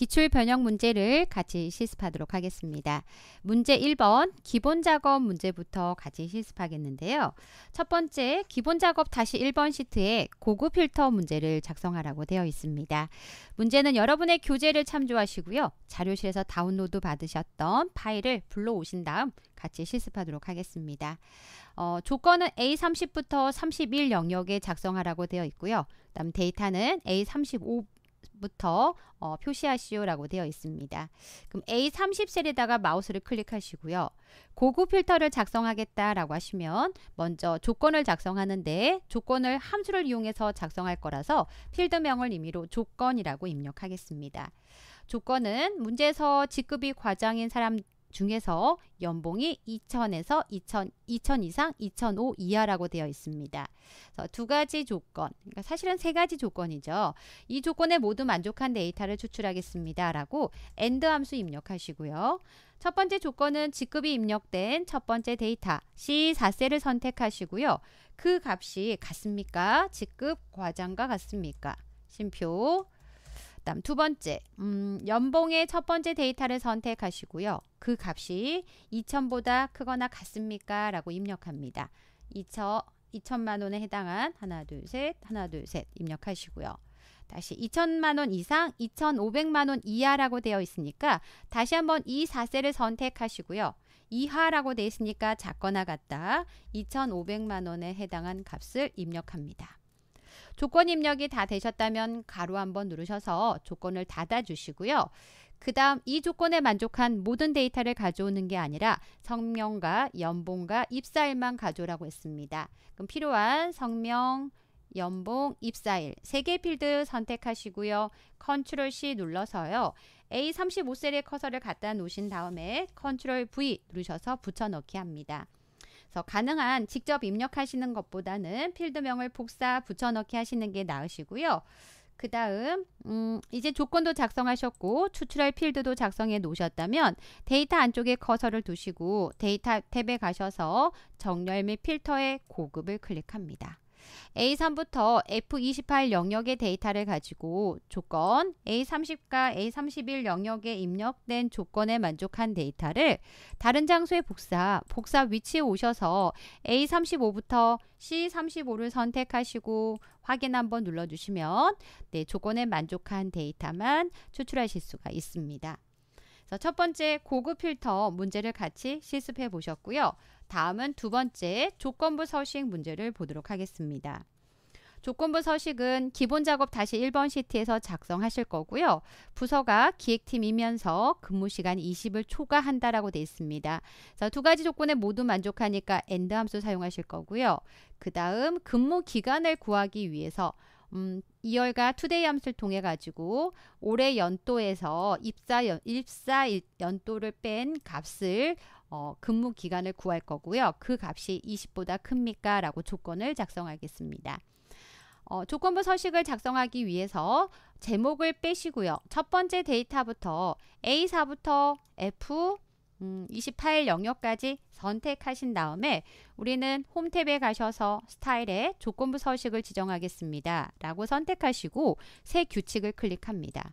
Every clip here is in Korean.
기출 변형 문제를 같이 실습하도록 하겠습니다. 문제 1번 기본 작업 문제부터 같이 실습하겠는데요. 첫 번째 기본 작업 다시 1번 시트에 고급 필터 문제를 작성하라고 되어 있습니다. 문제는 여러분의 교재를 참조하시고요. 자료실에서 다운로드 받으셨던 파일을 불러오신 다음 같이 실습하도록 하겠습니다. 어, 조건은 A30부터 31 영역에 작성하라고 되어 있고요. 그다음 데이터는 A35 부터 어, 표시하시오라고 되어 있습니다. 그럼 A30셀에다가 마우스를 클릭하시고요. 고급 필터를 작성하겠다라고 하시면 먼저 조건을 작성하는데 조건을 함수를 이용해서 작성할 거라서 필드명을 임의로 조건이라고 입력하겠습니다. 조건은 문제에서 직급이 과장인 사람 중에서 연봉이 2,000에서 2,000, 2,000 이상, 2,005 이하라고 되어 있습니다. 그래서 두 가지 조건, 그러니까 사실은 세 가지 조건이죠. 이 조건에 모두 만족한 데이터를 추출하겠습니다. 라고 AND 함수 입력하시고요. 첫 번째 조건은 직급이 입력된 첫 번째 데이터 C4셀을 선택하시고요. 그 값이 같습니까? 직급 과장과 같습니까? 심표 다음두 번째, 음, 연봉의 첫 번째 데이터를 선택하시고요. 그 값이 2천보다 크거나 같습니까? 라고 입력합니다. 2천, 2천만 원에 해당한 하나, 둘, 셋, 하나, 둘, 셋 입력하시고요. 다시 2천만 원 이상, 2,500만 원 이하라고 되어 있으니까 다시 한번 이 4세를 선택하시고요. 이하라고 되어 있으니까 작거나 같다. 2,500만 원에 해당한 값을 입력합니다. 조건 입력이 다 되셨다면 가로 한번 누르셔서 조건을 닫아 주시고요. 그 다음 이 조건에 만족한 모든 데이터를 가져오는 게 아니라 성명과 연봉과 입사일만 가져오라고 했습니다. 그럼 필요한 성명, 연봉, 입사일 세 개 필드 선택하시고요. 컨트롤 C 눌러서요. A35셀의 커서를 갖다 놓으신 다음에 컨트롤 V 누르셔서 붙여넣기 합니다. 그래서 가능한 직접 입력하시는 것보다는 필드명을 복사 붙여넣기 하시는 게 나으시고요. 그 다음 음, 이제 조건도 작성하셨고 추출할 필드도 작성해 놓으셨다면 데이터 안쪽에 커서를 두시고 데이터 탭에 가셔서 정렬 및 필터의 고급을 클릭합니다. A3부터 F28 영역의 데이터를 가지고 조건 A30과 A31 영역에 입력된 조건에 만족한 데이터를 다른 장소에 복사, 복사 위치에 오셔서 A35부터 C35를 선택하시고 확인 한번 눌러주시면 네, 조건에 만족한 데이터만 추출하실 수가 있습니다. 첫 번째 고급 필터 문제를 같이 실습해 보셨고요. 다음은 두 번째 조건부 서식 문제를 보도록 하겠습니다. 조건부 서식은 기본 작업 다시 1번 시트에서 작성하실 거고요. 부서가 기획팀이면서 근무 시간 20을 초과한다라고 되어 있습니다. 자, 두 가지 조건에 모두 만족하니까 엔드 함수 사용하실 거고요. 그 다음 근무 기간을 구하기 위해서 음, 2열과 투데이 함수를 통해 가지고 올해 연도에서 입사 연, 입사 연도를 뺀 값을 어, 근무 기간을 구할 거고요. 그 값이 20보다 큽니까? 라고 조건을 작성하겠습니다. 어, 조건부 서식을 작성하기 위해서 제목을 빼시고요. 첫 번째 데이터부터 A4부터 F 28 음, 영역까지 선택하신 다음에 우리는 홈탭에 가셔서 스타일에 조건부 서식을 지정하겠습니다. 라고 선택하시고 새 규칙을 클릭합니다.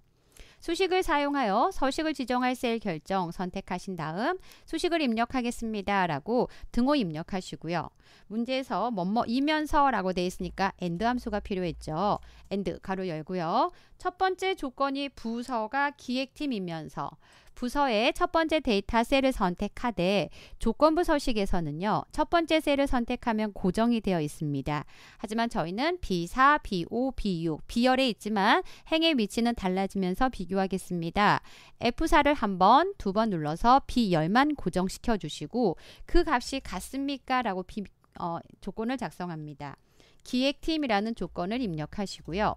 수식을 사용하여 서식을 지정할 셀 결정 선택하신 다음 수식을 입력하겠습니다. 라고 등호 입력하시고요. 문제에서 뭐뭐 이면서 라고 되어 있으니까 and 함수가 필요했죠. and 가로 열고요. 첫 번째 조건이 부서가 기획팀이면서 부서의 첫 번째 데이터 셀을 선택하되 조건부 서식에서는요. 첫 번째 셀을 선택하면 고정이 되어 있습니다. 하지만 저희는 B4, B5, B6, B열에 있지만 행의 위치는 달라지면서 비교하겠습니다. F4를 한 번, 두 번 눌러서 B열만 고정시켜 주시고 그 값이 같습니까? 라고 비, 어, 조건을 작성합니다. 기획팀이라는 조건을 입력하시고요.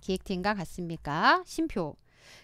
기획팀과 같습니까? 심표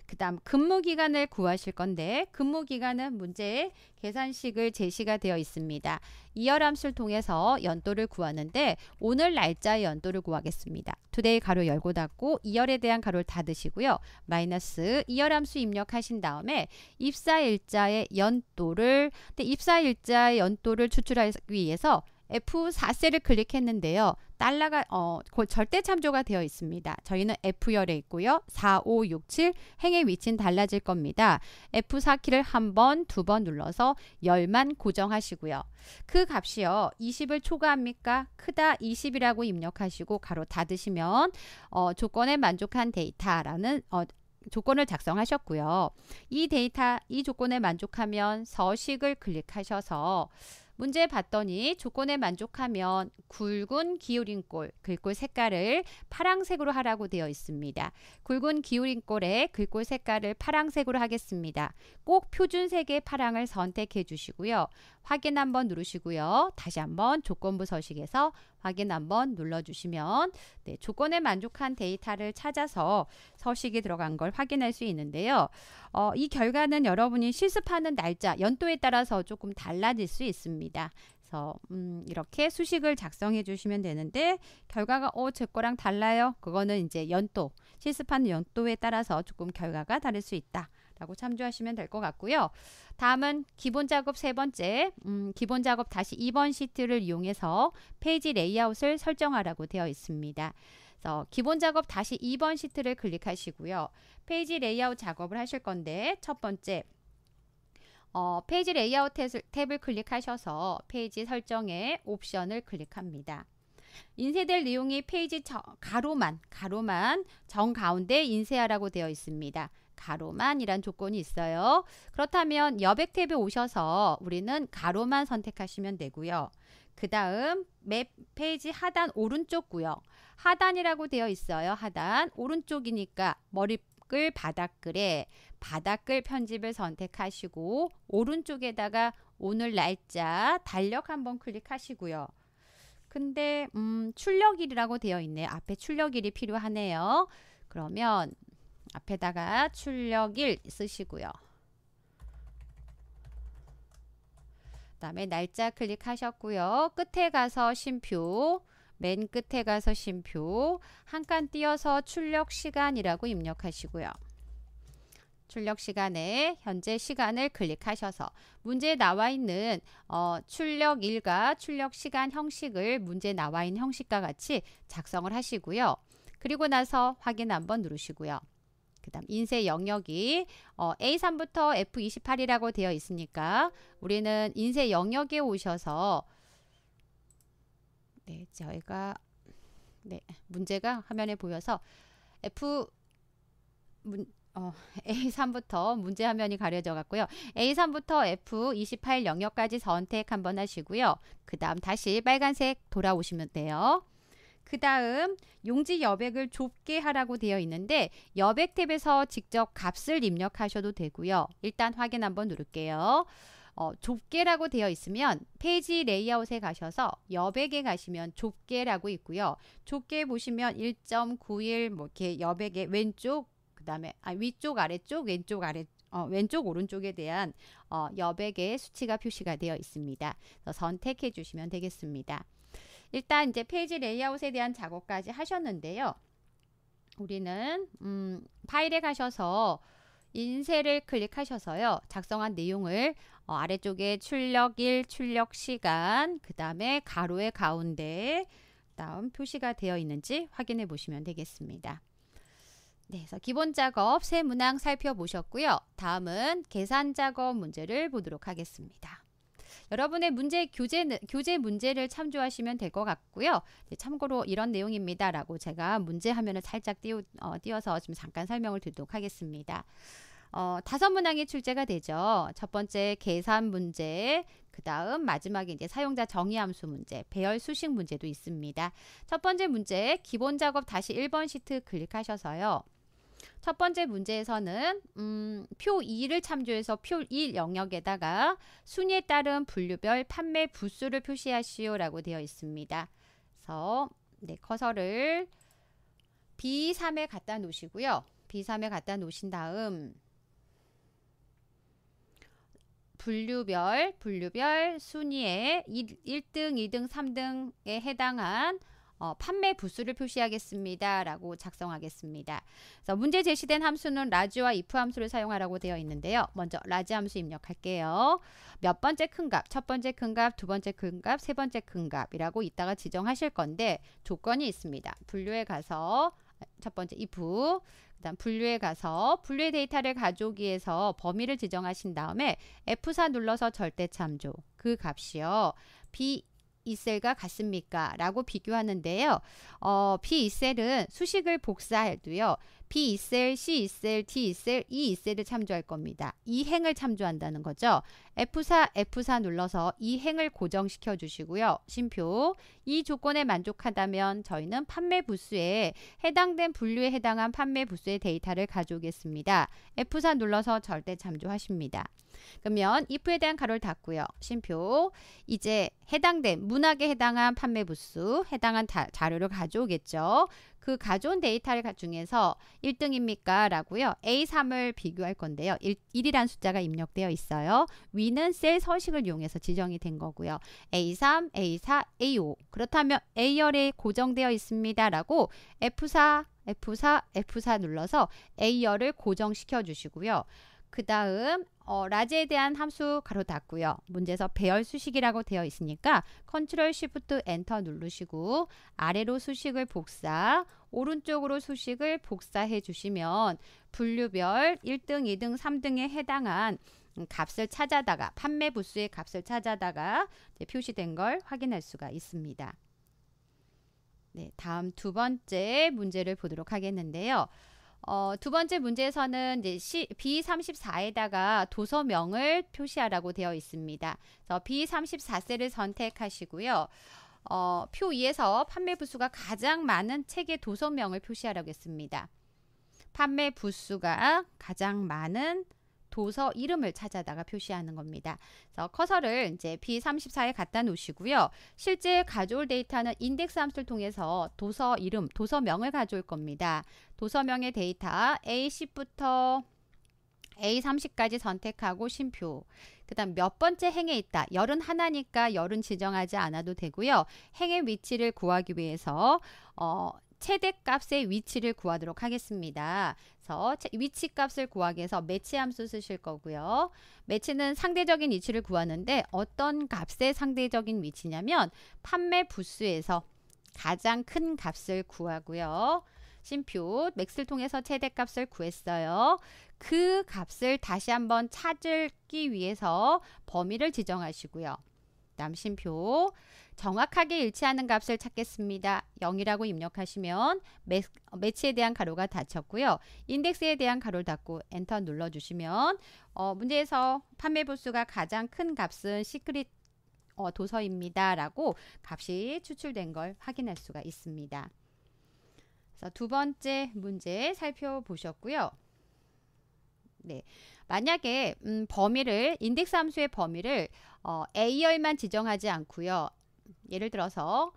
그 다음 근무기간을 구하실 건데 근무기간은 문제의 계산식을 제시가 되어 있습니다. 이열함수를 통해서 연도를 구하는데 오늘 날짜의 연도를 구하겠습니다. t o d 가로 열고 닫고 이열에 대한 가로를 닫으시고요. 마이너스 이열함수 입력하신 다음에 입사일자의 연도를 근데 입사일자의 연도를 추출하기 위해서 F4셀을 클릭했는데요. 달러가 어, 절대 참조가 되어 있습니다. 저희는 F열에 있고요. 4, 5, 6, 7 행의 위치는 달라질 겁니다. F4키를 한 번, 두 번 눌러서 열만 고정하시고요. 그 값이요. 20을 초과합니까? 크다 20이라고 입력하시고 가로 닫으시면 어, 조건에 만족한 데이터라는 어, 조건을 작성하셨고요. 이 데이터, 이 조건에 만족하면 서식을 클릭하셔서 문제 봤더니 조건에 만족하면 굵은 기울임골, 글꼴 색깔을 파랑색으로 하라고 되어 있습니다. 굵은 기울임골에 글꼴 색깔을 파랑색으로 하겠습니다. 꼭 표준색의 파랑을 선택해 주시고요. 확인 한번 누르시고요. 다시 한번 조건부 서식에서 확인 한번 눌러주시면 네, 조건에 만족한 데이터를 찾아서 서식이 들어간 걸 확인할 수 있는데요. 어, 이 결과는 여러분이 실습하는 날짜, 연도에 따라서 조금 달라질 수 있습니다. 그래서 음, 이렇게 수식을 작성해 주시면 되는데 결과가 어, 제 거랑 달라요. 그거는 이제 연도, 실습하는 연도에 따라서 조금 결과가 다를 수 있다. 라고 참조하시면 될 것 같고요. 다음은 기본 작업 세 번째, 음, 기본 작업 다시 2번 시트를 이용해서 페이지 레이아웃을 설정하라고 되어 있습니다. 그래서 기본 작업 다시 2번 시트를 클릭하시고요. 페이지 레이아웃 작업을 하실 건데 첫 번째, 어, 페이지 레이아웃 탭을 클릭하셔서 페이지 설정에 옵션을 클릭합니다. 인쇄될 내용이 페이지 저, 가로만 가로만 정 가운데 인쇄하라고 되어 있습니다. 가로만이란 조건이 있어요. 그렇다면 여백 탭에 오셔서 우리는 가로만 선택하시면 되고요. 그 다음 맵 페이지 하단 오른쪽 구역 하단이라고 되어 있어요. 하단 오른쪽이니까 머리글 바닥글에 바닥글 편집을 선택하시고 오른쪽에다가 오늘 날짜 달력 한번 클릭하시고요. 근데 음, 출력일이라고 되어 있네요. 앞에 출력일이 필요하네요. 그러면 앞에다가 출력 1 쓰시고요. 그 다음에 날짜 클릭하셨고요. 끝에 가서 심표 맨 끝에 가서 심표 한 칸 띄어서 출력 시간이라고 입력하시고요. 출력 시간에 현재 시간을 클릭하셔서 문제에 나와 있는 어, 출력일과 출력 시간 형식을 문제 나와 있는 형식과 같이 작성을 하시고요. 그리고 나서 확인 한번 누르시고요. 그 다음 인쇄 영역이 어, A3부터 F28이라고 되어 있으니까 우리는 인쇄 영역에 오셔서 네, 저희가 네, 문제가 화면에 보여서 F 문, 어, A3부터 문제 화면이 가려져 갔고요. A3부터 F28 영역까지 선택 한번 하시고요. 그 다음 다시 빨간색 돌아오시면 돼요. 그 다음 용지 여백을 좁게 하라고 되어 있는데 여백 탭에서 직접 값을 입력하셔도 되고요. 일단 확인 한번 누를게요. 어, 좁게라고 되어 있으면 페이지 레이아웃에 가셔서 여백에 가시면 좁게라고 있고요. 좁게 보시면 1.91뭐 이렇게 여백의 왼쪽 그 다음에 아, 위쪽 아래쪽 왼쪽 아래 어, 왼쪽 오른쪽에 대한 어, 여백의 수치가 표시가 되어 있습니다. 선택해 주시면 되겠습니다. 일단 이제 페이지 레이아웃에 대한 작업까지 하셨는데요. 우리는 음, 파일에 가셔서 인쇄를 클릭하셔서요. 작성한 내용을 어, 아래쪽에 출력일, 출력시간, 그 다음에 가로의 가운데 다음 표시가 되어 있는지 확인해 보시면 되겠습니다. 네, 그래서 기본 작업 세 문항 살펴보셨고요. 다음은 계산 작업 문제를 보도록 하겠습니다. 여러분의 문제 교재 교재 문제를 참조하시면 될 것 같고요. 참고로 이런 내용입니다라고 제가 문제 화면을 살짝 띄우, 어, 띄워서 지금 잠깐 설명을 드리도록 하겠습니다. 어, 다섯 문항이 출제가 되죠. 첫 번째 계산 문제, 그 다음 마지막에 이제 사용자 정의함수 문제, 배열 수식 문제도 있습니다. 첫 번째 문제, 기본 작업 다시 1번 시트 클릭하셔서요. 첫 번째 문제에서는 음, 표 2를 참조해서 표 1 영역에다가 순위에 따른 분류별 판매 부수를 표시하시오 라고 되어 있습니다. 그래서 네, 커서를 B3에 갖다 놓으시고요. B3에 갖다 놓으신 다음 분류별, 분류별 순위에 1, 1등, 2등, 3등에 해당한 어, 판매 부수를 표시하겠습니다. 라고 작성하겠습니다. 그래서 문제 제시된 함수는 라지와 if 함수를 사용하라고 되어 있는데요. 먼저 라지 함수 입력할게요. 몇 번째 큰 값, 첫 번째 큰 값, 두 번째 큰 값, 세 번째 큰 값이라고 이따가 지정하실 건데 조건이 있습니다. 분류에 가서 첫 번째 if 그다음 분류에 가서 분류의 데이터를 가져오기에서 범위를 지정하신 다음에 F4 눌러서 절대참조 그 값이요. B 이셀과 같습니까? 라고 비교하는데요. 어, B 이셀은 수식을 복사해도요. B2셀, C2셀, D2셀, E2셀을 참조할 겁니다. 이 행을 참조한다는 거죠. F4, F4 눌러서 이 행을 고정시켜 주시고요. 심표, 이 조건에 만족하다면 저희는 판매 부수에 해당된 분류에 해당한 판매 부수의 데이터를 가져오겠습니다. F4 눌러서 절대 참조하십니다. 그러면 if에 대한 가로를 닫고요. 심표, 이제 해당된 문학에 해당한 판매 부수, 해당한 다, 자료를 가져오겠죠. 그 가져온 데이터 를 중에서 1등입니까? 라고요. A3을 비교할 건데요. 1, 이란 숫자가 입력되어 있어요. 위는 셀 서식을 이용해서 지정이 된 거고요. A3, A4, A5 그렇다면 A열에 고정되어 있습니다. 라고 F4, F4, F4 눌러서 A열을 고정시켜 주시고요. 그 다음 어, 라지에 대한 함수 가로 닫고요. 문제에서 배열 수식이라고 되어 있으니까 컨트롤 시프트 엔터 누르시고 아래로 수식을 복사 오른쪽으로 수식을 복사해 주시면 분류별 1등, 2등, 3등에 해당한 값을 찾아다가 판매 부수의 값을 찾아다가 표시된 걸 확인할 수가 있습니다. 네, 다음 두 번째 문제를 보도록 하겠는데요. 어, 두 번째 문제에서는 이제 시, B34에다가 도서명을 표시하라고 되어 있습니다. 그래서 B34셀을 선택하시고요. 어, 표 2에서 판매 부수가 가장 많은 책의 도서명을 표시하라고 했습니다. 판매 부수가 가장 많은 도서 이름을 찾아다가 표시하는 겁니다. 그래서 커서를 이제 B34에 갖다 놓으시고요. 실제 가져올 데이터는 인덱스 함수를 통해서 도서 이름, 도서명을 가져올 겁니다. 도서명의 데이터 A10부터 A30까지 선택하고 쉼표. 그 다음 몇 번째 행에 있다. 열은 하나니까 열은 지정하지 않아도 되고요. 행의 위치를 구하기 위해서 어, 최대값의 위치를 구하도록 하겠습니다. 그래서 위치값을 구하기 위해서 매치 함수 쓰실 거고요. 매치는 상대적인 위치를 구하는데 어떤 값의 상대적인 위치냐면 판매 부수에서 가장 큰 값을 구하고요. 심표 맥스를 통해서 최대값을 구했어요. 그 값을 다시 한번 찾기 위해서 범위를 지정하시고요. 다음 심표 정확하게 일치하는 값을 찾겠습니다. 0이라고 입력하시면 매, 매치에 대한 가로가 닫혔고요. 인덱스에 대한 가로를 닫고 엔터 눌러주시면 어, 문제에서 판매 부수가 가장 큰 값은 시크릿 어, 도서입니다. 라고 값이 추출된 걸 확인할 수가 있습니다. 그래서 두 번째 문제 살펴보셨고요. 네. 만약에 음, 범위를 인덱스 함수의 범위를 어, A열만 지정하지 않고요. 예를 들어서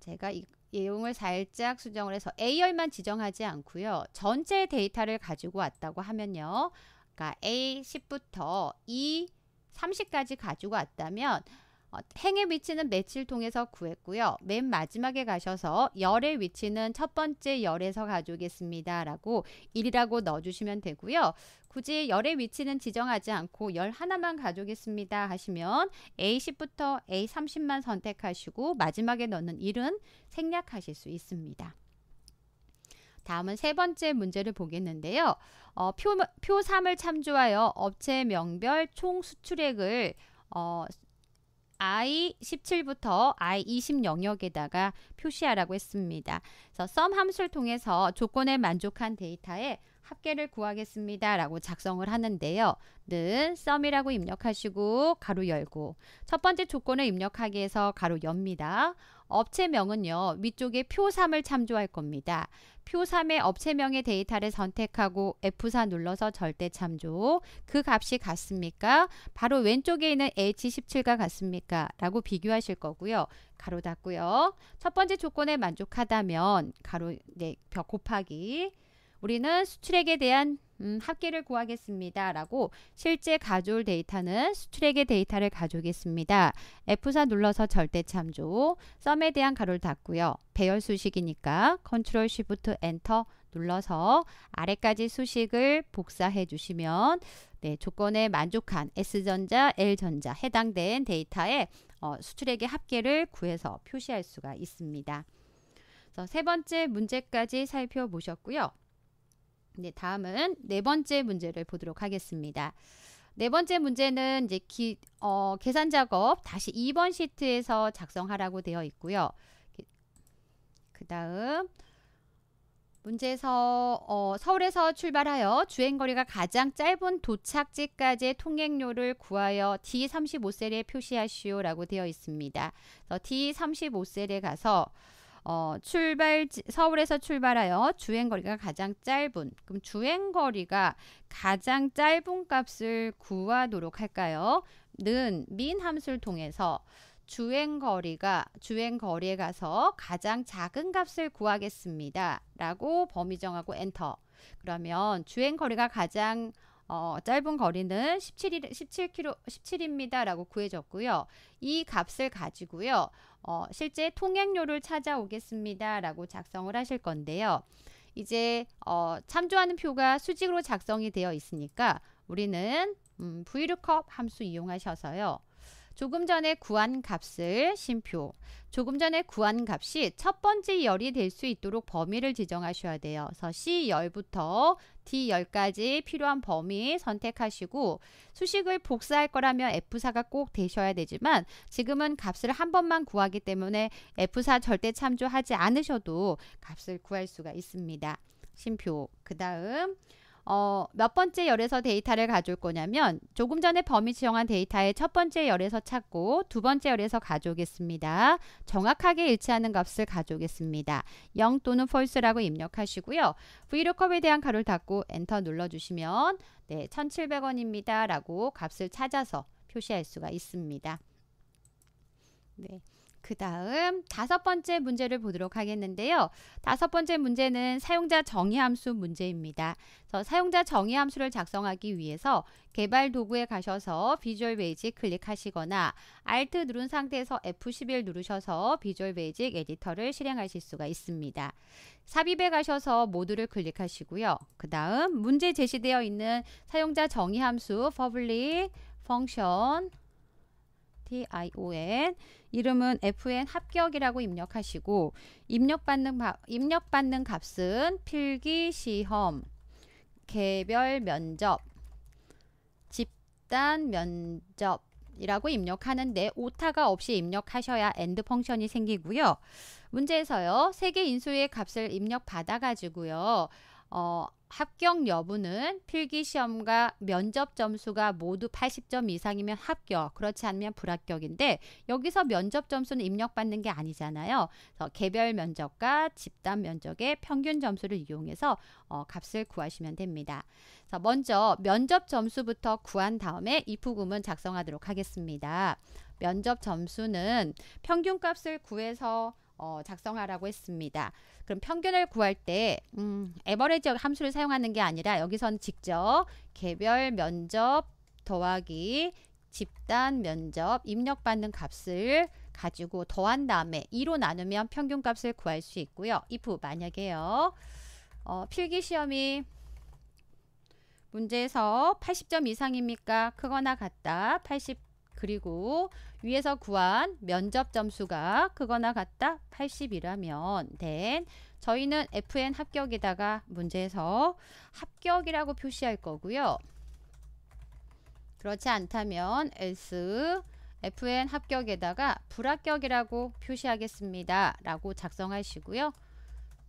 제가 이 내용을 살짝 수정을 해서 A열만 지정하지 않고요. 전체 데이터를 가지고 왔다고 하면요. 그러니까 A10부터 E30까지 가지고 왔다면 어, 행의 위치는 매치를 통해서 구했고요. 맨 마지막에 가셔서 열의 위치는 첫 번째 열에서 가져오겠습니다. 라고 1이라고 넣어주시면 되고요. 굳이 열의 위치는 지정하지 않고 열 하나만 가져오겠습니다 하시면 A10부터 A30만 선택하시고 마지막에 넣는 1은 생략하실 수 있습니다. 다음은 세 번째 문제를 보겠는데요. 어, 표, 표 3을 참조하여 업체 명별 총 수출액을 어, I17부터 I20 영역에다가 표시하라고 했습니다. 그래서 sum 함수를 통해서 조건에 만족한 데이터에 합계를 구하겠습니다. 라고 작성을 하는데요. 는 sum이라고 입력하시고 가로 열고 첫 번째 조건을 입력하기 위해서 가로 엽니다. 업체명은요. 위쪽에 표3을 참조할 겁니다. 표3의 업체명의 데이터를 선택하고 F4 눌러서 절대 참조. 그 값이 같습니까? 바로 왼쪽에 있는 H17과 같습니까? 라고 비교하실 거고요. 가로 닫고요. 첫 번째 조건에 만족하다면 가로 네, 벽 곱하기 우리는 수출액에 대한 음, 합계를 구하겠습니다. 라고 실제 가져올 데이터는 수출액의 데이터를 가져오겠습니다. F4 눌러서 절대 참조, 썸에 대한 가로를 닫고요. 배열 수식이니까 컨트롤 쉬프트 엔터 눌러서 아래까지 수식을 복사해 주시면 네, 조건에 만족한 S전자, L전자 해당된 데이터의 어, 수출액의 합계를 구해서 표시할 수가 있습니다. 세 번째 문제까지 살펴보셨고요. 네, 다음은 네 번째 문제를 보도록 하겠습니다. 네 번째 문제는 이제 기, 어, 계산 작업 다시 2번 시트에서 작성하라고 되어 있고요. 그 다음 문제에서 어, 서울에서 출발하여 주행거리가 가장 짧은 도착지까지의 통행료를 구하여 D35셀에 표시하시오라고 되어 있습니다. 그래서 D35셀에 가서 어, 출발 서울에서 출발하여 주행 거리가 가장 짧은 그럼 주행 거리가 가장 짧은 값을 구하도록 할까요? 는민 함수를 통해서 주행 거리가 주행 거리에 가서 가장 작은 값을 구하겠습니다. 라고 범위 정하고 엔터. 그러면 주행 거리가 가장 어, 짧은 거리는 17일, 17km, 17입니다라고 구해졌고요. 이 값을 가지고요. 어, 실제 통행료를 찾아오겠습니다라고 작성을 하실 건데요. 이제 어, 참조하는 표가 수직으로 작성이 되어 있으니까 우리는 음, vlookup 함수 이용하셔서요. 조금 전에 구한 값을 심표. 조금 전에 구한 값이 첫 번째 열이 될 수 있도록 범위를 지정하셔야 돼요. 그래서 C열부터 D열까지 필요한 범위 선택하시고 수식을 복사할 거라면 F4가 꼭 되셔야 되지만 지금은 값을 한 번만 구하기 때문에 F4 절대 참조하지 않으셔도 값을 구할 수가 있습니다. 심표. 그 다음 어, 몇 번째 열에서 데이터를 가져올 거냐면 조금 전에 범위 지정한 데이터의 첫 번째 열에서 찾고 두 번째 열에서 가져오겠습니다. 정확하게 일치하는 값을 가져오겠습니다. 0 또는 false라고 입력하시고요. vlookup 에 대한 가로를 닫고 엔터 눌러주시면 네, 1700원입니다. 라고 값을 찾아서 표시할 수가 있습니다. 네. 그 다음 다섯 번째 문제를 보도록 하겠는데요. 다섯 번째 문제는 사용자 정의 함수 문제입니다. 그래서 사용자 정의 함수를 작성하기 위해서 개발 도구에 가셔서 비주얼 베이직 클릭하시거나 Alt 누른 상태에서 F11 누르셔서 비주얼 베이직 에디터를 실행하실 수가 있습니다. 삽입에 가셔서 모두를 클릭하시고요. 그 다음 문제 제시되어 있는 사용자 정의 함수 public function tion 이름은 fn 합격이라고 입력하시고 입력받는 입력받는 값은 필기 시험 개별 면접 집단 면접 이라고 입력하는데 오타가 없이 입력하셔야 엔드 펑션이 생기고요. 문제에서요. 세 개 인수의 값을 입력 받아 가지고요. 어, 합격 여부는 필기시험과 면접 점수가 모두 80점 이상이면 합격, 그렇지 않으면 불합격인데 여기서 면접 점수는 입력받는 게 아니잖아요. 그래서 개별 면접과 집단 면접의 평균 점수를 이용해서 어, 값을 구하시면 됩니다. 자, 먼저 면접 점수부터 구한 다음에 입후금은 작성하도록 하겠습니다. 면접 점수는 평균값을 구해서 어, 작성하라고 했습니다. 그럼 평균을 구할 때 음, 에버리지 함수를 사용하는 게 아니라 여기선 직접 개별 면접 더하기 집단 면접 입력받는 값을 가지고 더한 다음에 2로 나누면 평균값을 구할 수 있고요. if 만약에요. 어, 필기 시험이 문제에서 80점 이상입니까? 크거나 같다. 80 그리고 위에서 구한 면접 점수가 그거나 같다 80이라면 된 저희는 FN 합격에다가 문제에서 합격이라고 표시할 거고요. 그렇지 않다면 else FN 합격에다가 불합격이라고 표시하겠습니다. 라고 작성하시고요.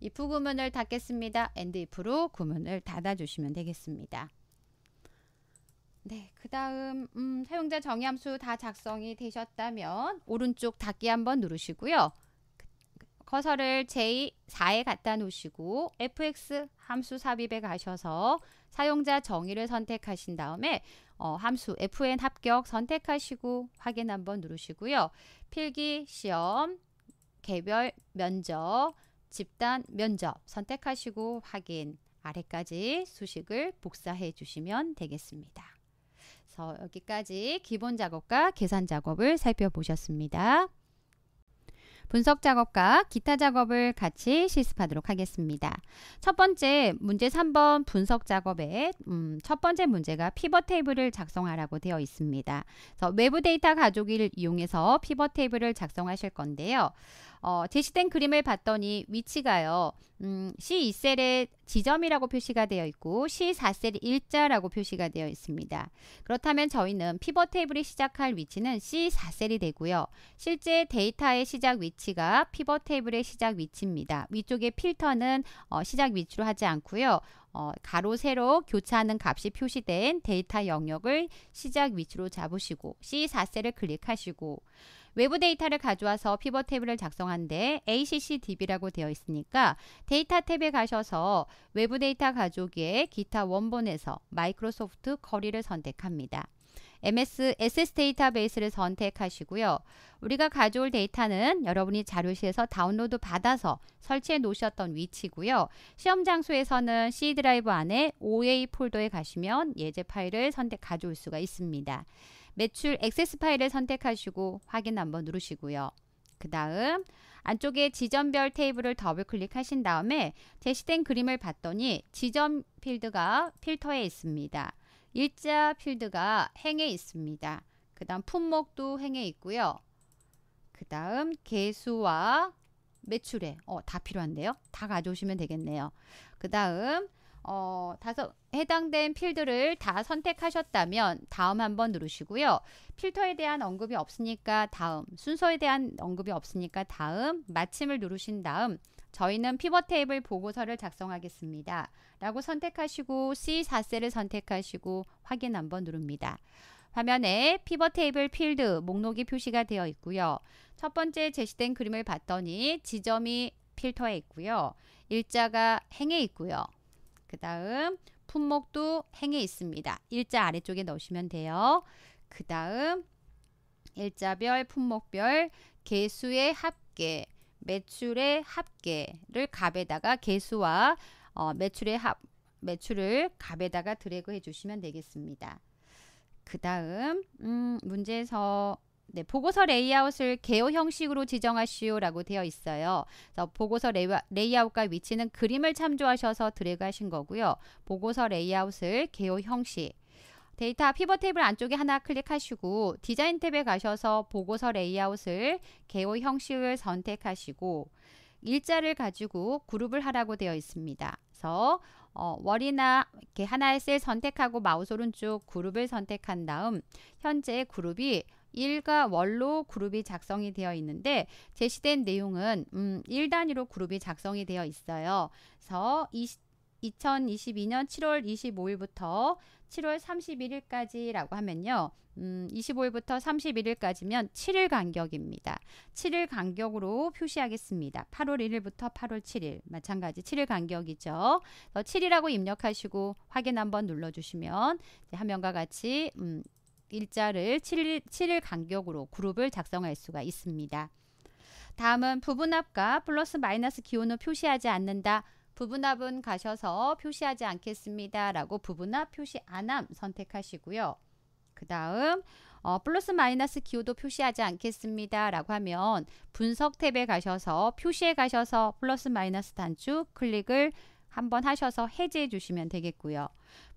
if 구문을 닫겠습니다. and if로 구문을 닫아주시면 되겠습니다. 네, 그 다음 음, 사용자 정의함수 다 작성이 되셨다면 오른쪽 닫기 한번 누르시고요. 커서를 J4에 갖다 놓으시고 fx 함수 삽입에 가셔서 사용자 정의를 선택하신 다음에 어, 함수 fn 합격 선택하시고 확인 한번 누르시고요. 필기 시험, 개별 면접, 집단 면접 선택하시고 확인 아래까지 수식을 복사해 주시면 되겠습니다. 그래서 여기까지 기본 작업과 계산 작업을 살펴보셨습니다. 분석 작업과 기타 작업을 같이 실습하도록 하겠습니다. 첫 번째 문제 3번 분석 작업에 음, 첫 번째 문제가 피벗 테이블을 작성하라고 되어 있습니다. 그래서 외부 데이터 가족을 이용해서 피벗 테이블을 작성하실 건데요. 어, 제시된 그림을 봤더니 위치가요. 음, C2셀에 지점이라고 표시가 되어 있고 c 4셀 일자라고 표시가 되어 있습니다. 그렇다면 저희는 피벗 테이블이 시작할 위치는 C4셀이 되고요. 실제 데이터의 시작 위치가 피벗 테이블의 시작 위치입니다. 위쪽의 필터는 어, 시작 위치로 하지 않고요. 어, 가로 세로 교차하는 값이 표시된 데이터 영역을 시작 위치로 잡으시고 C4셀을 클릭하시고 외부 데이터를 가져와서 피벗 탭을 작성한데 ACCDB라고 되어 있으니까 데이터 탭에 가셔서 외부 데이터 가져오기에 기타 원본에서 마이크로소프트 거리를 선택합니다. MS SS 데이터베이스를 선택하시고요. 우리가 가져올 데이터는 여러분이 자료실에서 다운로드 받아서 설치해 놓으셨던 위치고요. 시험 장소에서는 C 드라이브 안에 OA 폴더에 가시면 예제 파일을 선택 가져올 수가 있습니다. 매출 액세스 파일을 선택하시고 확인 한번 누르시고요. 그 다음 안쪽에 지점별 테이블을 더블 클릭하신 다음에 제시된 그림을 봤더니 지점 필드가 필터에 있습니다. 일자 필드가 행에 있습니다. 그 다음 품목도 행에 있고요. 그 다음 개수와 매출에 어, 다 필요한데요. 다 가져오시면 되겠네요. 그 다음 어, 다섯, 해당된 필드를 다 선택하셨다면 다음 한번 누르시고요. 필터에 대한 언급이 없으니까 다음, 순서에 대한 언급이 없으니까 다음, 마침을 누르신 다음 저희는 피벗 테이블 보고서를 작성하겠습니다. 라고 선택하시고 C4셀을 선택하시고 확인 한번 누릅니다. 화면에 피벗 테이블 필드 목록이 표시가 되어 있고요. 첫 번째 제시된 그림을 봤더니 지점이 필터에 있고요. 일자가 행에 있고요. 그 다음 품목도 행에 있습니다. 일자 아래쪽에 넣으시면 돼요. 그 다음 일자별, 품목별, 개수의 합계, 매출의 합계를 값에다가 개수와 어, 매출의 합, 매출을 값에다가 드래그 해주시면 되겠습니다. 그 다음 음, 문제에서 네, 보고서 레이아웃을 개요 형식으로 지정하시오라고 되어 있어요. 그래서 보고서 레이아, 웃과 위치는 그림을 참조하셔서 드래그하신 거고요. 보고서 레이아웃을 개요 형식. 데이터 피벗 테이블 안쪽에 하나 클릭하시고 디자인 탭에 가셔서 보고서 레이아웃을 개요 형식을 선택하시고 일자를 가지고 그룹을 하라고 되어 있습니다. 그래서 어, 월이나 이렇게 하나의 셀 선택하고 마우스 오른쪽 그룹을 선택한 다음 현재 그룹이 일과 월로 그룹이 작성이 되어 있는데 제시된 내용은 음, 1단위로 그룹이 작성이 되어 있어요. 그래서 20, 2022년 7월 25일부터 7월 31일까지라고 하면요. 음, 25일부터 31일까지면 7일 간격입니다. 7일 간격으로 표시하겠습니다. 8월 1일부터 8월 7일. 마찬가지 7일 간격이죠. 7이라고 입력하시고 확인 한번 눌러주시면 화면과 같이 음, 일자를 7일, 7일 간격으로 그룹을 작성할 수가 있습니다. 다음은 부분합과 플러스 마이너스 기호는 표시하지 않는다. 부분합은 가셔서 표시하지 않겠습니다. 라고 부분합 표시 안함 선택하시고요. 그 다음 어, 플러스 마이너스 기호도 표시하지 않겠습니다. 라고 하면 분석 탭에 가셔서 표시에 가셔서 플러스 마이너스 단축 클릭을 한번 하셔서 해제해 주시면 되겠고요.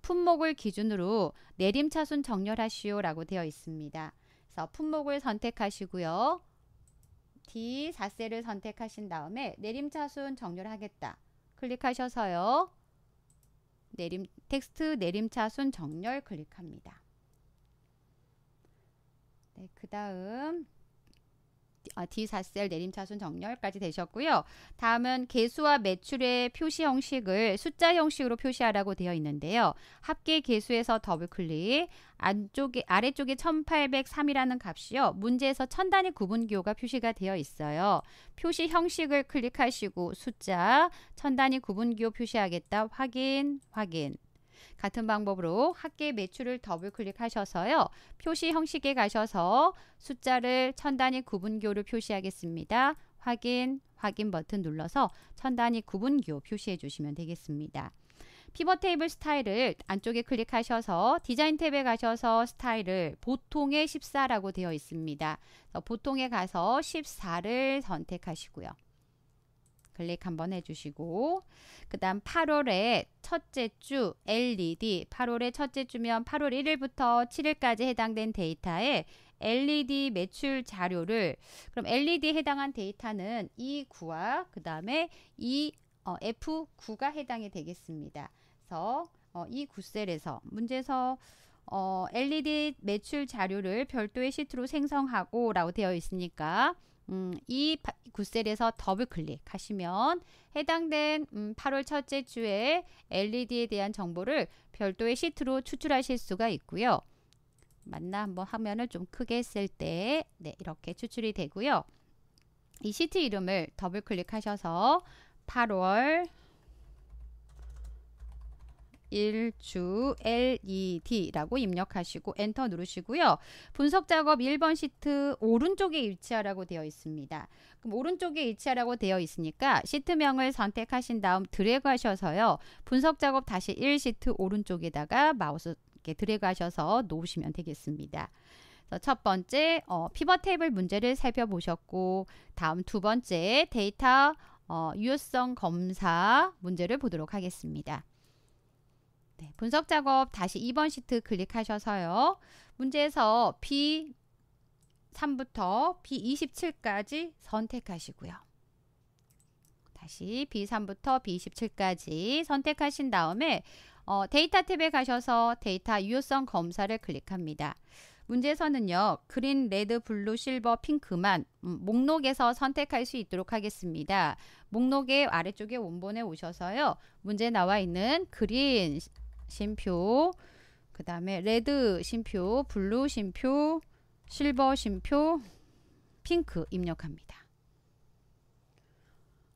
품목을 기준으로 내림차순 정렬하시오라고 되어 있습니다. 그래서 품목을 선택하시고요. D4셀을 선택하신 다음에 내림차순 정렬하겠다. 클릭하셔서요. 내림 텍스트 내림차순 정렬 클릭합니다. 네, 그 다음 아, D4셀 내림차순 정렬까지 되셨고요. 다음은 개수와 매출의 표시 형식을 숫자 형식으로 표시하라고 되어 있는데요. 합계 개수에서 더블 클릭, 안쪽에 아래쪽에 1803이라는 값이요. 문제에서 천 단위 구분 기호가 표시가 되어 있어요. 표시 형식을 클릭하시고 숫자, 천 단위 구분 기호 표시하겠다. 확인, 확인. 같은 방법으로 학계 매출을 더블 클릭하셔서요. 표시 형식에 가셔서 숫자를 천 단위 구분교로 표시하겠습니다. 확인, 확인 버튼 눌러서 천 단위 구분교 표시해 주시면 되겠습니다. 피벗 테이블 스타일을 안쪽에 클릭하셔서 디자인 탭에 가셔서 스타일을 보통의 14라고 되어 있습니다. 보통에 가서 14를 선택하시고요. 클릭 한번 해주시고 그 다음 8월에 첫째 주 LED 8월에 첫째 주면 8월 1일부터 7일까지 해당된 데이터에 LED 매출 자료를 그럼 LED에 해당한 데이터는 E9와 그 다음에 E 어, F9가 해당이 되겠습니다. 그래서 어, E9셀에서 문제에서 어, LED 매출 자료를 별도의 시트로 생성하고 라고 되어 있으니까 음, 이구셀에서 더블 클릭하시면 해당된 음, 8월 첫째 주에 LED에 대한 정보를 별도의 시트로 추출하실 수가 있고요. 만나 한번 뭐 화면을 좀 크게 쓸때 네, 이렇게 추출이 되고요. 이 시트 이름을 더블 클릭하셔서 8월 일주 LED라고 입력하시고 엔터 누르시고요. 분석 작업 1번 시트 오른쪽에 위치하라고 되어 있습니다. 그럼 오른쪽에 위치하라고 되어 있으니까 시트명을 선택하신 다음 드래그 하셔서요. 분석 작업 다시 1시트 오른쪽에다가 마우스 이렇게 드래그 하셔서 놓으시면 되겠습니다. 첫 번째 어, 피벗 테이블 문제를 살펴보셨고 다음 두 번째 데이터 어, 유효성 검사 문제를 보도록 하겠습니다. 네, 분석 작업 다시 2번 시트 클릭하셔서요. 문제에서 B3부터 B27까지 선택하시고요. 다시 B3부터 B27까지 선택하신 다음에 어, 데이터 탭에 가셔서 데이터 유효성 검사를 클릭합니다. 문제에서는요. 그린, 레드, 블루, 실버, 핑크만 음, 목록에서 선택할 수 있도록 하겠습니다. 목록의 아래쪽에 원본에 오셔서요. 문제 나와 있는 그린, 심표 그 다음에 레드 심표 블루 심표 실버 심표 핑크 입력합니다.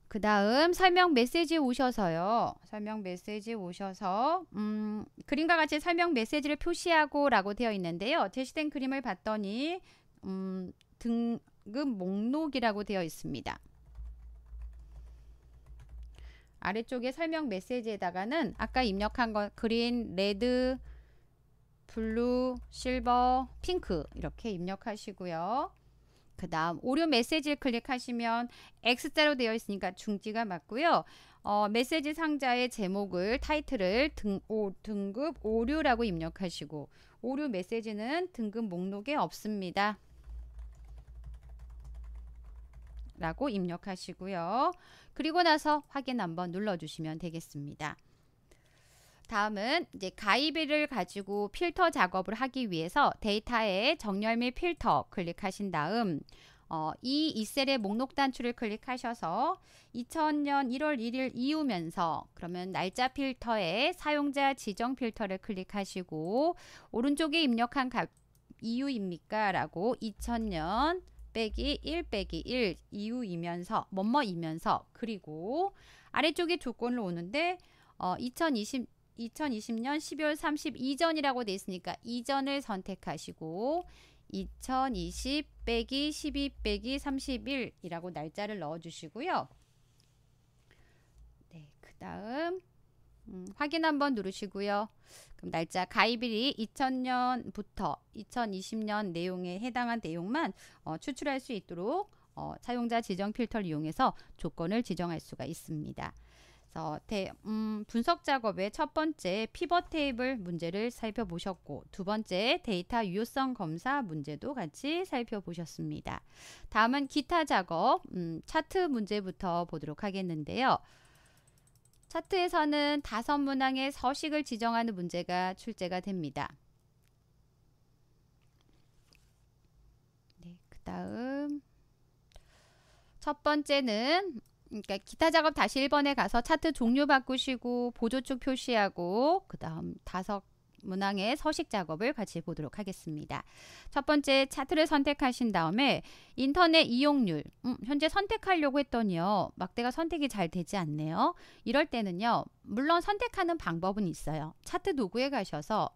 그 다음 설명 메시지 오셔서요. 설명 메시지 오셔서 음, 그림과 같이 설명 메시지를 표시하고 라고 되어 있는데요. 제시된 그림을 봤더니 음, 등급 목록이라고 되어 있습니다. 아래쪽에 설명 메시지에다가는 아까 입력한 거 그린, 레드, 블루, 실버, 핑크 이렇게 입력하시고요. 그 다음 오류 메시지를 클릭하시면 X자로 되어 있으니까 중지가 맞고요. 어, 메시지 상자의 제목을 타이틀을 등, 오, 등급 오류라고 입력하시고 오류 메시지는 등급 목록에 없습니다. 라고 입력하시고요. 그리고 나서 확인 한번 눌러주시면 되겠습니다. 다음은 이제 가이비를 가지고 필터 작업을 하기 위해서 데이터의 정렬 및 필터 클릭하신 다음 어, 이 이셀의 목록 단추를 클릭하셔서 2000년 1월 1일 이후면서 그러면 날짜 필터에 사용자 지정 필터를 클릭하시고 오른쪽에 입력한 값 이유입니까? 라고 2000년 빼기 1 빼기 1 이유이면서 뭐뭐이면서 그리고 아래쪽에 조건을 오는데 어, 2020 2020년 12월 30 이전이라고 돼 있으니까 이전을 선택하시고 2020 빼기 12 빼기 31이라고 날짜를 넣어 주시고요. 네, 그 다음 음, 확인 한번 누르시고요. 그럼 날짜 가입일이 2000년부터 2020년 내용에 해당한 내용만 어, 추출할 수 있도록 어, 사용자 지정 필터를 이용해서 조건을 지정할 수가 있습니다. 그래서 대, 음, 분석 작업의 첫 번째 피벗 테이블 문제를 살펴보셨고 두 번째 데이터 유효성 검사 문제도 같이 살펴보셨습니다. 다음은 기타 작업 음, 차트 문제부터 보도록 하겠는데요. 차트에서는 다섯 문항의 서식을 지정하는 문제가 출제가 됩니다. 네, 그 다음 첫 번째는 그러니까 기타 작업 다시 1번에 가서 차트 종류 바꾸시고 보조축 표시하고 그 다음 다섯 문항의 서식 작업을 같이 보도록 하겠습니다. 첫 번째 차트를 선택하신 다음에 인터넷 이용률 음, 현재 선택하려고 했더니요. 막대가 선택이 잘 되지 않네요. 이럴 때는요. 물론 선택하는 방법은 있어요. 차트 도구에 가셔서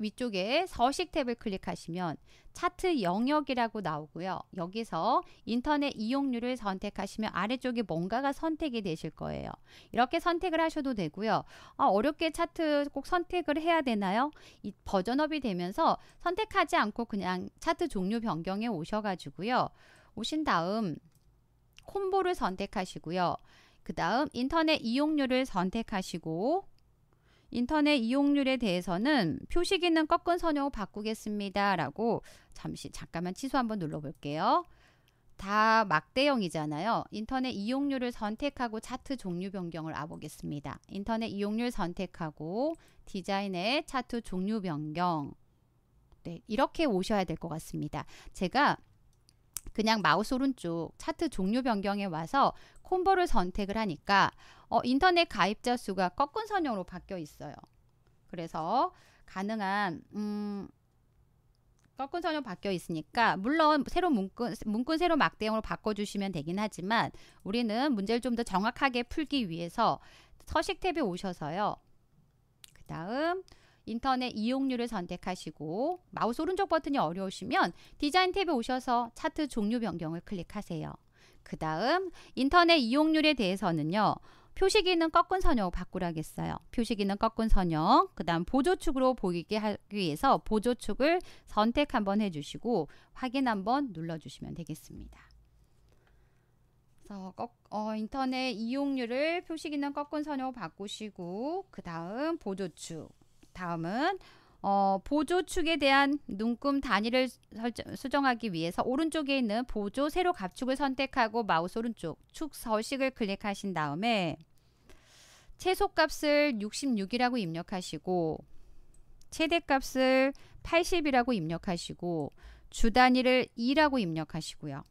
위쪽에 서식 탭을 클릭하시면 차트 영역이라고 나오고요. 여기서 인터넷 이용률을 선택하시면 아래쪽에 뭔가가 선택이 되실 거예요. 이렇게 선택을 하셔도 되고요. 아, 어렵게 차트 꼭 선택을 해야 되나요? 이 버전업이 되면서 선택하지 않고 그냥 차트 종류 변경에 오셔가지고요. 오신 다음 콤보를 선택하시고요. 그 다음 인터넷 이용률을 선택하시고 인터넷 이용률에 대해서는 표시기는 꺾은 선으로 바꾸겠습니다. 라고 잠시 잠깐만 취소 한번 눌러볼게요. 다 막대형이잖아요. 인터넷 이용률을 선택하고 차트 종류 변경을 알아보겠습니다. 인터넷 이용률 선택하고 디자인의 차트 종류 변경 네, 이렇게 오셔야 될 것 같습니다. 제가 그냥 마우스 오른쪽 차트 종료 변경에 와서 콤보를 선택을 하니까 어, 인터넷 가입자 수가 꺾은 선형으로 바뀌어 있어요. 그래서 가능한 음, 꺾은 선형 바뀌어 있으니까 물론 새로 문건 문건 새로 막대형으로 바꿔주시면 되긴 하지만 우리는 문제를 좀 더 정확하게 풀기 위해서 서식 탭에 오셔서요. 그 다음 인터넷 이용률을 선택하시고 마우스 오른쪽 버튼이 어려우시면 디자인 탭에 오셔서 차트 종류 변경을 클릭하세요. 그 다음 인터넷 이용률에 대해서는요. 표시 기는 꺾은 선형으로 바꾸라겠어요. 표시 기는 꺾은 선형, 그 다음 보조축으로 보이게 하기 위해서 보조축을 선택 한번 해주시고 확인 한번 눌러주시면 되겠습니다. 그 어, 인터넷 이용률을 표시 기는 꺾은 선형으로 바꾸시고 그 다음 보조축 다음은 어, 보조축에 대한 눈금 단위를 설정, 수정하기 위해서 오른쪽에 있는 보조 세로 갑축을 선택하고 마우스 오른쪽 축 서식을 클릭하신 다음에 최소값을 66이라고 입력하시고 최대값을 80이라고 입력하시고 주 단위를 2라고 입력하시고요.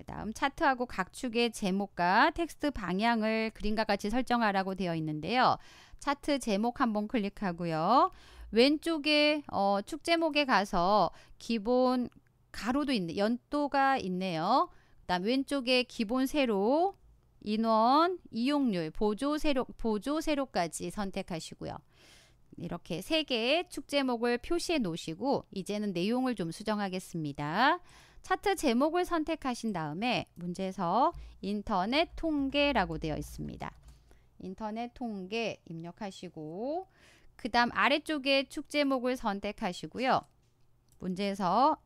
그 다음 차트하고 각 축의 제목과 텍스트 방향을 그림과 같이 설정하라고 되어 있는데요. 차트 제목 한번 클릭하고요. 왼쪽에 어, 축 제목에 가서 기본 가로도 있네 연도가 있네요. 그 다음 왼쪽에 기본 세로 인원, 이용률, 보조 세로, 보조 세로까지 선택하시고요. 이렇게 세 개의 축제목을 표시해 놓으시고 이제는 내용을 좀 수정하겠습니다. 차트 제목을 선택하신 다음에 문제에서 인터넷 통계라고 되어 있습니다. 인터넷 통계 입력하시고 그 다음 아래쪽에 축제목을 선택하시고요. 문제에서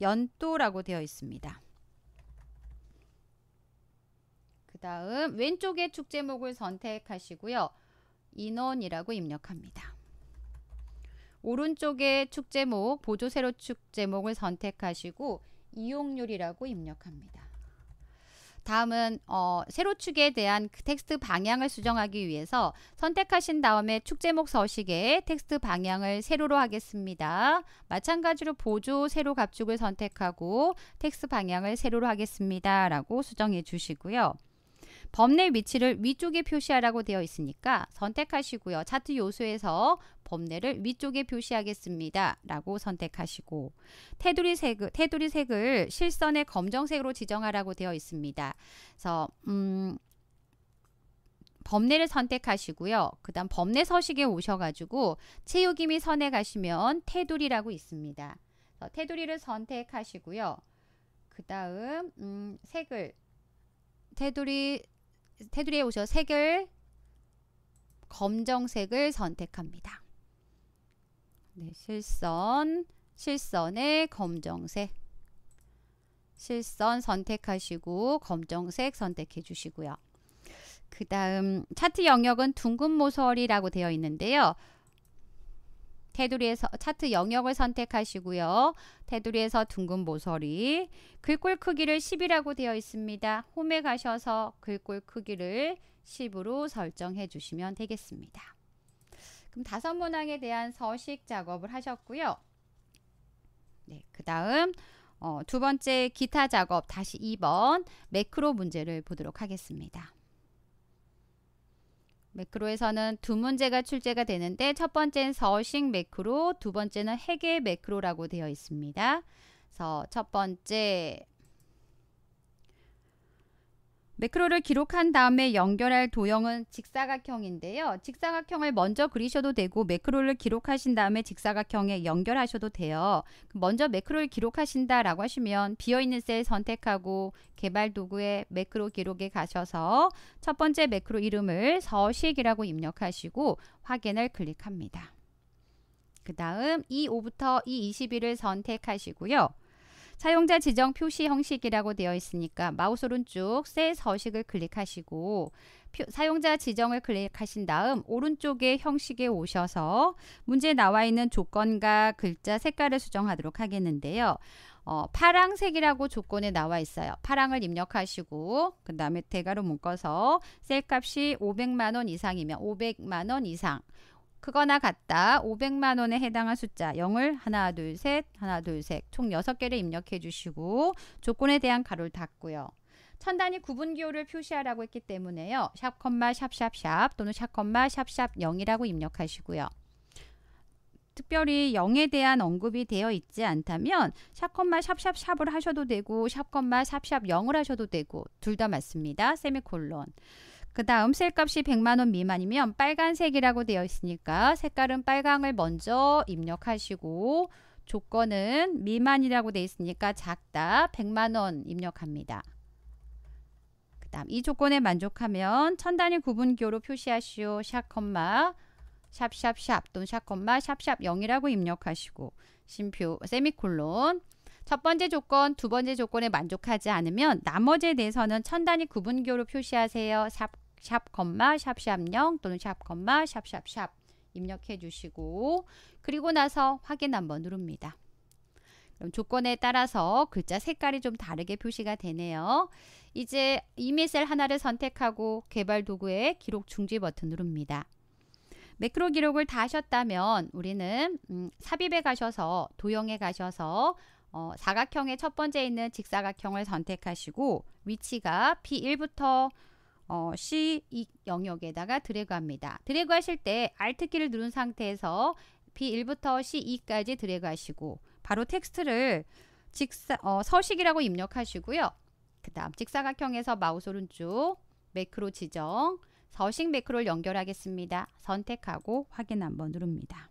연도라고 되어 있습니다. 그 다음 왼쪽에 축제목을 선택하시고요. 인원이라고 입력합니다. 오른쪽에 축제목, 보조세로 축제목을 선택하시고 이용률이라고 입력합니다. 다음은 어, 세로 축에 대한 그 텍스트 방향을 수정하기 위해서 선택하신 다음에 축제목 서식에 텍스트 방향을 세로로 하겠습니다. 마찬가지로 보조 세로 갑축을 선택하고 텍스트 방향을 세로로 하겠습니다. 라고 수정해 주시고요. 범례 위치를 위쪽에 표시하라고 되어 있으니까 선택하시고요. 차트 요소에서 범례를 위쪽에 표시하겠습니다. 라고 선택하시고 테두리 색, 테두리 색을 실선의 검정색으로 지정하라고 되어 있습니다. 그래서 음, 범례를 선택하시고요. 그 다음 범례 서식에 오셔가지고 채우기 및 선에 가시면 테두리라고 있습니다. 테두리를 선택하시고요. 그 다음 음, 색을 테두리 테두리에 오셔 색을 검정색을 선택합니다. 네, 실선, 실선의 검정색. 실선 선택하시고 검정색 선택해 주시고요. 그 다음 차트 영역은 둥근 모서리라고 되어 있는데요. 테두리에서 차트 영역을 선택하시고요. 테두리에서 둥근 모서리, 글꼴 크기를 10이라고 되어 있습니다. 홈에 가셔서 글꼴 크기를 10으로 설정해 주시면 되겠습니다. 그럼 다섯 문항에 대한 서식 작업을 하셨고요. 네, 그 다음 어, 두 번째 기타 작업 다시 2번 매크로 문제를 보도록 하겠습니다. 매크로에서는 두 문제가 출제가 되는데 첫 번째는 서식 매크로, 두 번째는 해계 매크로라고 되어 있습니다. 그래서 첫 번째 매크로를 기록한 다음에 연결할 도형은 직사각형인데요. 직사각형을 먼저 그리셔도 되고 매크로를 기록하신 다음에 직사각형에 연결하셔도 돼요. 그 먼저 매크로를 기록하신다 라고 하시면 비어있는 셀 선택하고 개발 도구의 매크로 기록에 가셔서 첫 번째 매크로 이름을 서식이라고 입력하시고 확인을 클릭합니다. 그 다음 E5부터 E21을 선택하시고요. 사용자 지정 표시 형식이라고 되어 있으니까 마우스 오른쪽 새 서식을 클릭하시고 표, 사용자 지정을 클릭하신 다음 오른쪽에 형식에 오셔서 문제 나와 있는 조건과 글자 색깔을 수정하도록 하겠는데요. 어, 파랑색이라고 조건에 나와 있어요. 파랑을 입력하시고 그 다음에 대괄호 묶어서 셀 값이 500만원 이상이면 500만원 이상 크거나 같다 500만 원에 해당한 숫자 0을 하나 둘 셋 하나 둘 셋 총6 개를 입력해 주시고 조건에 대한 가로를 닫고요. 천단이 구분 기호를 표시하라고 했기 때문에요. 샵 컴마 샵샵샵 또는 샵 컴마 샵샵 0이라고 입력하시고요. 특별히 0에 대한 언급이 되어 있지 않다면 샵컴마 샵샵샵을 하셔도 되고 샵컴마 샵샵 0을 하셔도 되고 둘 다 맞습니다. 세미콜론. 그 다음 셀값이 100만원 미만이면 빨간색이라고 되어 있으니까 색깔은 빨강을 먼저 입력하시고 조건은 미만이라고 되어 있으니까 작다 100만원 입력합니다. 그 다음 이 조건에 만족하면 천 단위 구분교로 표시하시오 샷컴마 샵샵샵 또는 샷컴마 샵샵 0이라고 입력하시고 심표 세미콜론 첫 번째 조건, 두 번째 조건에 만족하지 않으면 나머지에 대해서는 천 단위 구분교로 표시하세요. 샵샵 컴마 샵샵0 또는 샵 컴마 샵샵샵 입력해 주시고 그리고 나서 확인 한번 누릅니다. 그럼 조건에 따라서 글자 색깔이 좀 다르게 표시가 되네요. 이제 이미 셀 하나를 선택하고 개발 도구에 기록 중지 버튼 누릅니다. 매크로 기록을 다 하셨다면 우리는 음, 삽입에 가셔서 도형에 가셔서 어, 사각형의 첫 번째 있는 직사각형을 선택하시고 위치가 B1부터 어, C 이 영역에다가 드래그합니다. 드래그하실 때 Alt 키를 누른 상태에서 B1부터 C2까지 드래그하시고 바로 텍스트를 직사, 어, 서식이라고 입력하시고요. 그 다음 직사각형에서 마우스 오른쪽 매크로 지정 서식 매크로를 연결하겠습니다. 선택하고 확인 한번 누릅니다.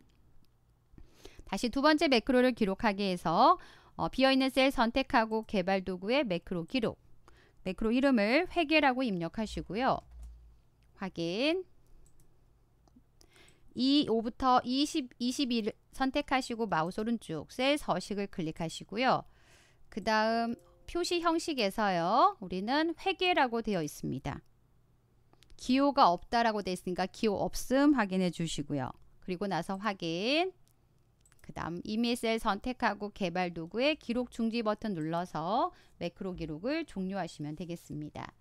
다시 두 번째 매크로를 기록하기 위해서 어, 비어있는 셀 선택하고 개발 도구의 매크로 기록 네, 그리고 이름을 회계라고 입력하시고요. 확인. 2, 5부터 20, 21 선택하시고 마우스 오른쪽 셀 서식을 클릭하시고요. 그 다음 표시 형식에서요. 우리는 회계라고 되어 있습니다. 기호가 없다라고 되어 있으니까 기호 없음 확인해 주시고요. 그리고 나서 확인. 그 다음 이미 셀 선택하고 개발 도구의 기록 중지 버튼 눌러서 매크로 기록을 종료하시면 되겠습니다.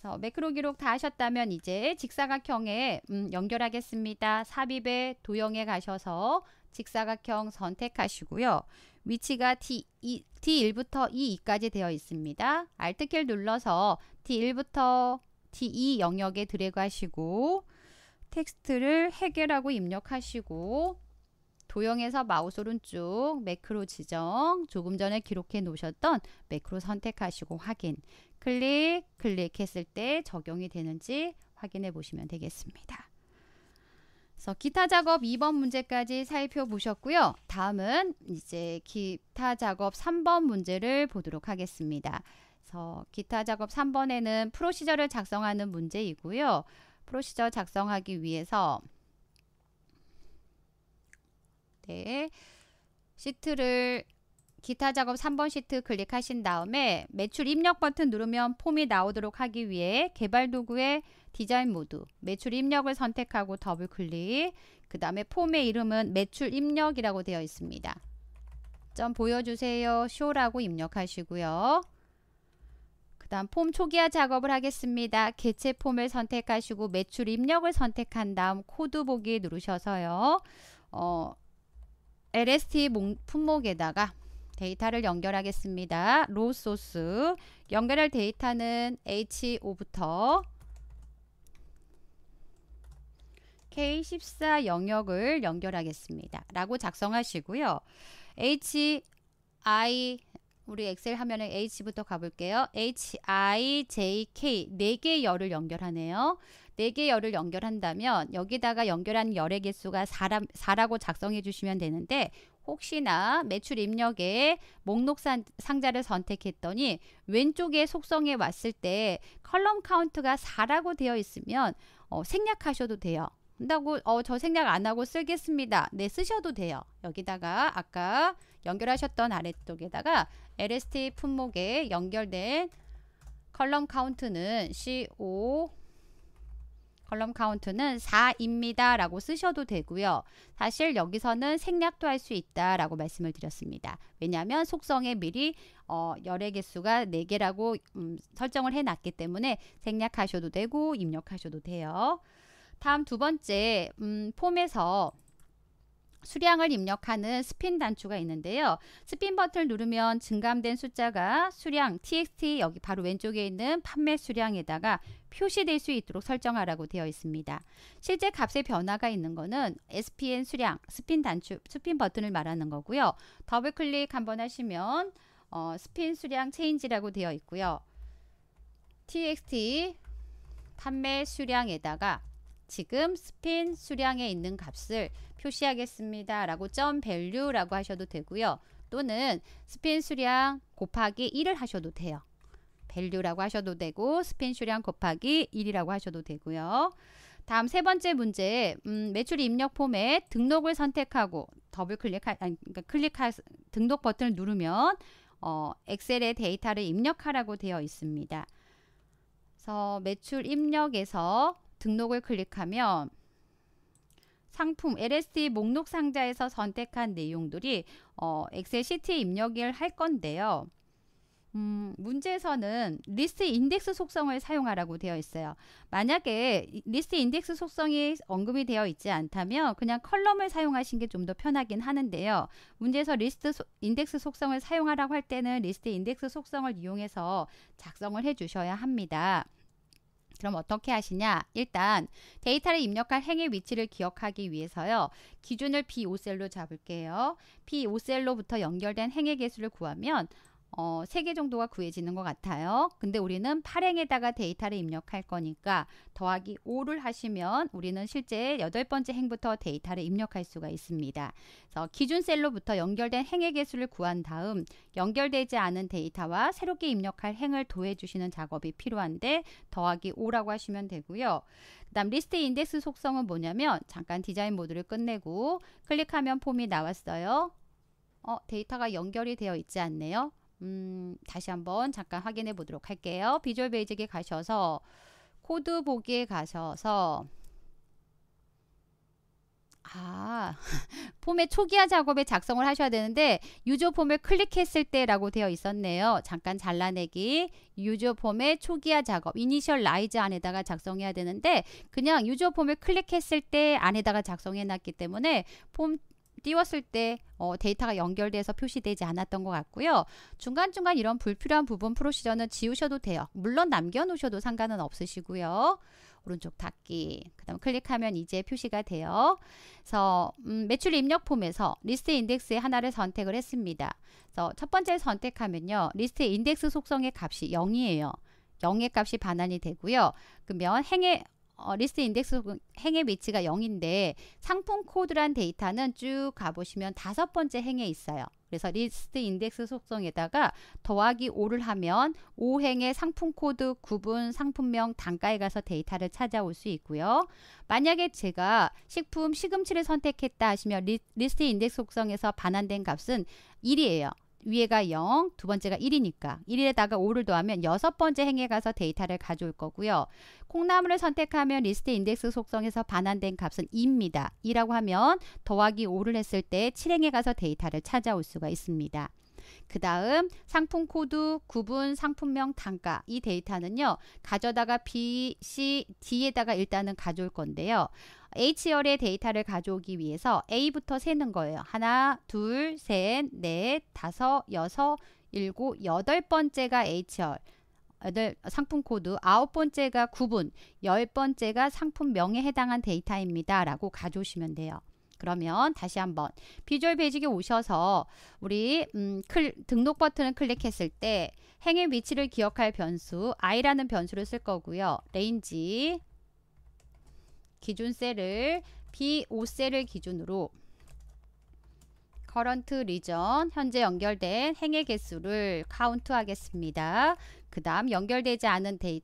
그래서 매크로 기록 다 하셨다면 이제 직사각형에 음, 연결하겠습니다. 삽입에 도형에 가셔서 직사각형 선택하시고요. 위치가 D, e, D1부터 E2까지 되어 있습니다. 알트키를 눌러서 D1부터 D2 e 영역에 드래그 하시고 텍스트를 해결하고 입력하시고 도형에서 마우스 오른쪽 매크로 지정 조금 전에 기록해 놓으셨던 매크로 선택하시고 확인 클릭 클릭했을 때 적용이 되는지 확인해 보시면 되겠습니다. 그래서 기타 작업 2번 문제까지 살펴보셨고요. 다음은 이제 기타 작업 3번 문제를 보도록 하겠습니다. 그래서 기타 작업 3번에는 프로시저를 작성하는 문제이고요. 프로시저 작성하기 위해서 이렇게 예. 시트를 기타 작업 3번 시트 클릭하신 다음에 매출 입력 버튼 누르면 폼이 나오도록 하기 위해 개발 도구의 디자인 모드 매출 입력을 선택하고 더블 클릭 그 다음에 폼의 이름은 매출 입력이라고 되어 있습니다. 점 보여주세요 쇼라고 입력하시고요. 그 다음 폼 초기화 작업을 하겠습니다. 개체 폼을 선택하시고 매출 입력을 선택한 다음 코드 보기 누르셔서요. 어, LST 품목에다가 데이터를 연결하겠습니다. 로 소스 연결할 데이터는 H5부터 K14 영역을 연결하겠습니다. 라고 작성하시고요. HI 우리 엑셀 화면에 H부터 가볼게요. HIJK 4개 열을 연결하네요. 4개 열을 연결한다면 여기다가 연결한 열의 개수가 4라, 4라고 작성해 주시면 되는데 혹시나 매출 입력에 목록 상자를 선택했더니 왼쪽에 속성에 왔을 때 컬럼 카운트가 4라고 되어 있으면 어, 생략하셔도 돼요. 한다고 어, 저 생략 안 하고 쓰겠습니다. 네 쓰셔도 돼요. 여기다가 아까 연결하셨던 아래쪽에다가 LST 품목에 연결된 컬럼 카운트는 CO 컬럼 카운트는 4입니다 라고 쓰셔도 되고요. 사실 여기서는 생략도 할 수 있다 라고 말씀을 드렸습니다. 왜냐하면 속성에 미리 어, 열의 개수가 4개라고 음, 설정을 해놨기 때문에 생략하셔도 되고 입력하셔도 돼요. 다음 두 번째 음, 폼에서 수량을 입력하는 스핀 단추가 있는데요. 스핀 버튼을 누르면 증감된 숫자가 수량 txt 여기 바로 왼쪽에 있는 판매 수량에다가 표시될 수 있도록 설정하라고 되어 있습니다. 실제 값의 변화가 있는 것은 SPN 수량, 스핀 단추, 스핀 버튼을 말하는 거고요. 더블 클릭 한 번 하시면 어, 스핀 수량 체인지라고 되어 있고요. txt 판매 수량에다가 지금 스핀 수량에 있는 값을 표시하겠습니다. 라고 점 value라고 하셔도 되고요. 또는 스핀 수량 곱하기 1을 하셔도 돼요. value라고 하셔도 되고 스핀 수량 곱하기 1이라고 하셔도 되고요. 다음 세 번째 문제 음, 매출 입력 폼에 등록을 선택하고 더블 클릭하 아니, 그러니까 클릭하 등록 버튼을 누르면 어, 엑셀에 데이터를 입력하라고 되어 있습니다. 그래서 매출 입력에서 등록을 클릭하면 상품 LST 목록 상자에서 선택한 내용들이 어, 엑셀 시트에 입력을 할 건데요. 음, 문제에서는 리스트 인덱스 속성을 사용하라고 되어 있어요. 만약에 리스트 인덱스 속성이 언급이 되어 있지 않다면 그냥 컬럼을 사용하신 게 좀 더 편하긴 하는데요. 문제에서 리스트 소, 인덱스 속성을 사용하라고 할 때는 리스트 인덱스 속성을 이용해서 작성을 해 주셔야 합니다. 그럼 어떻게 하시냐? 일단 데이터를 입력할 행의 위치를 기억하기 위해서요. 기준을 B5셀로 잡을게요. B5셀로부터 연결된 행의 개수를 구하면 어, 3개 정도가 구해지는 것 같아요. 근데 우리는 8행에다가 데이터를 입력할 거니까 더하기 5를 하시면 우리는 실제 8 번째 행부터 데이터를 입력할 수가 있습니다. 그래서 기준 셀로부터 연결된 행의 개수를 구한 다음 연결되지 않은 데이터와 새롭게 입력할 행을 도해 주시는 작업이 필요한데 더하기 5라고 하시면 되고요. 그 다음 리스트 인덱스 속성은 뭐냐면 잠깐 디자인 모드를 끝내고 클릭하면 폼이 나왔어요. 어, 데이터가 연결이 되어 있지 않네요. 음, 다시 한번 잠깐 확인해 보도록 할게요. 비주얼 베이직에 가셔서 코드 보기에 가셔서 아, 폼의 초기화 작업에 작성을 하셔야 되는데 유저 폼을 클릭했을 때라고 되어 있었네요. 잠깐 잘라내기, 유저 폼의 초기화 작업, 이니셜 라이즈 안에다가 작성해야 되는데 그냥 유저 폼을 클릭했을 때 안에다가 작성해 놨기 때문에 폼 띄웠을 때 어, 데이터가 연결돼서 표시되지 않았던 것 같고요. 중간중간 이런 불필요한 부분 프로시저는 지우셔도 돼요. 물론 남겨놓으셔도 상관은 없으시고요. 오른쪽 닫기 그 다음 클릭하면 이제 표시가 돼요. 그래서 음, 매출 입력 폼에서 리스트 인덱스의 하나를 선택을 했습니다. 그래서 첫 번째 선택하면요. 리스트 인덱스 속성의 값이 0이에요. 0의 값이 반환이 되고요. 그러면 행의 어, 리스트 인덱스 행의 위치가 0인데 상품 코드란 데이터는 쭉 가보시면 다섯 번째 행에 있어요. 그래서 리스트 인덱스 속성에다가 더하기 5를 하면 5행의 상품 코드, 구분, 상품명, 단가에 가서 데이터를 찾아올 수 있고요. 만약에 제가 식품, 시금치를 선택했다 하시면 리, 리스트 인덱스 속성에서 반환된 값은 1이에요. 위에가 0, 두 번째가 1이니까 1에다가 5를 더하면 여섯 번째 행에 가서 데이터를 가져올 거고요. 콩나물을 선택하면 리스트 인덱스 속성에서 반환된 값은 2입니다. 2라고 하면 더하기 5를 했을 때 7행에 가서 데이터를 찾아올 수가 있습니다. 그 다음 상품 코드, 구분, 상품명, 단가 이 데이터는요. 가져다가 B, C, D에다가 일단은 가져올 건데요. H열의 데이터를 가져오기 위해서 A부터 세는 거예요. 하나, 둘, 셋, 넷, 다섯, 여섯, 일곱, 여덟 번째가 H열. 상품 코드 아홉 번째가 구분, 열 번째가 상품명에 해당한 데이터입니다. 라고 가져오시면 돼요. 그러면 다시 한번 비주얼 베이직에 오셔서 우리 음, 클, 등록 버튼을 클릭했을 때 행의 위치를 기억할 변수 i라는 변수를 쓸 거고요. 레인지 기준 셀을 B5셀을 기준으로 커런트 리전 현재 연결된 행의 개수를 카운트 하겠습니다. 그 다음 연결되지 않은 데행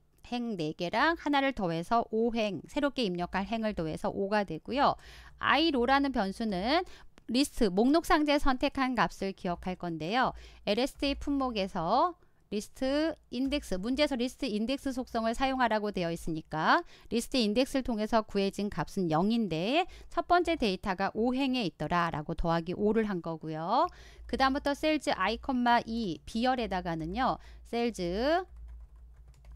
4개랑 하나를 더해서 5행 새롭게 입력할 행을 더해서 5가 되고요. i로라는 변수는 리스트 목록 상자에 선택한 값을 기억할 건데요. LST 품목에서 리스트 인덱스 문제에서 리스트 인덱스 속성을 사용하라고 되어 있으니까 리스트 인덱스를 통해서 구해진 값은 0인데 첫 번째 데이터가 5행에 있더라 라고 더하기 5를 한 거고요. 그 다음부터 셀즈 i, 2비열에다가는요 셀즈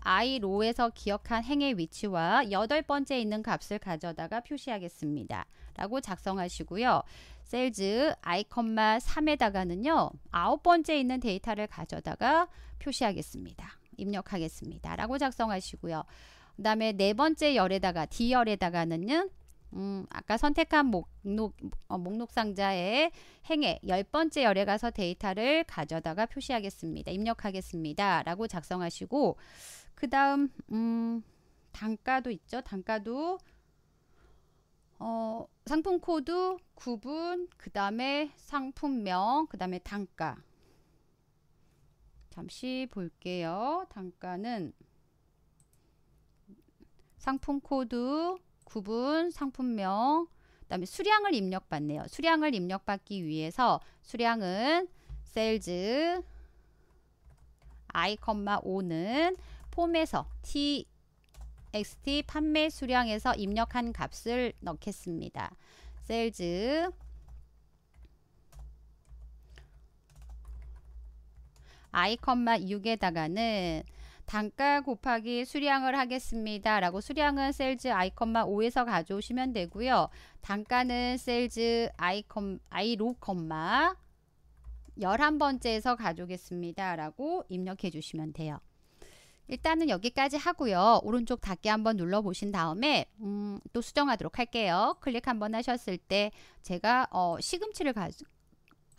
i 로에서 기억한 행의 위치와 여덟 번째 있는 값을 가져다가 표시하겠습니다. 라고 작성하시고요. 셀즈 i, 3에다가는요. 아홉 번째 있는 데이터를 가져다가 표시하겠습니다. 입력하겠습니다. 라고 작성하시고요. 그 다음에 네 번째 열에다가 D열에다가는 음, 아까 선택한 목록, 어, 목록 상자에 행에 열 번째 열에 가서 데이터를 가져다가 표시하겠습니다. 입력하겠습니다. 라고 작성하시고 그 다음 음, 단가도 있죠. 단가도 어, 상품 코드, 구분, 그 다음에 상품명, 그 다음에 단가 잠시 볼게요. 단가는 상품 코드, 구분, 상품명, 그 다음에 수량을 입력받네요. 수량을 입력받기 위해서 수량은 s a i, 5는 폼에서 t xt 판매 수량에서 입력한 값을 넣겠습니다. s a i, 6에다가는 단가 곱하기 수량을 하겠습니다. 라고 수량은 셀즈 i, 5에서 가져오시면 되고요. 단가는 셀즈 i, i로, 11번째에서 가져오겠습니다. 라고 입력해 주시면 돼요. 일단은 여기까지 하고요. 오른쪽 닫기 한번 눌러보신 다음에 음, 또 수정하도록 할게요. 클릭 한번 하셨을 때 제가 어, 시금치를 가,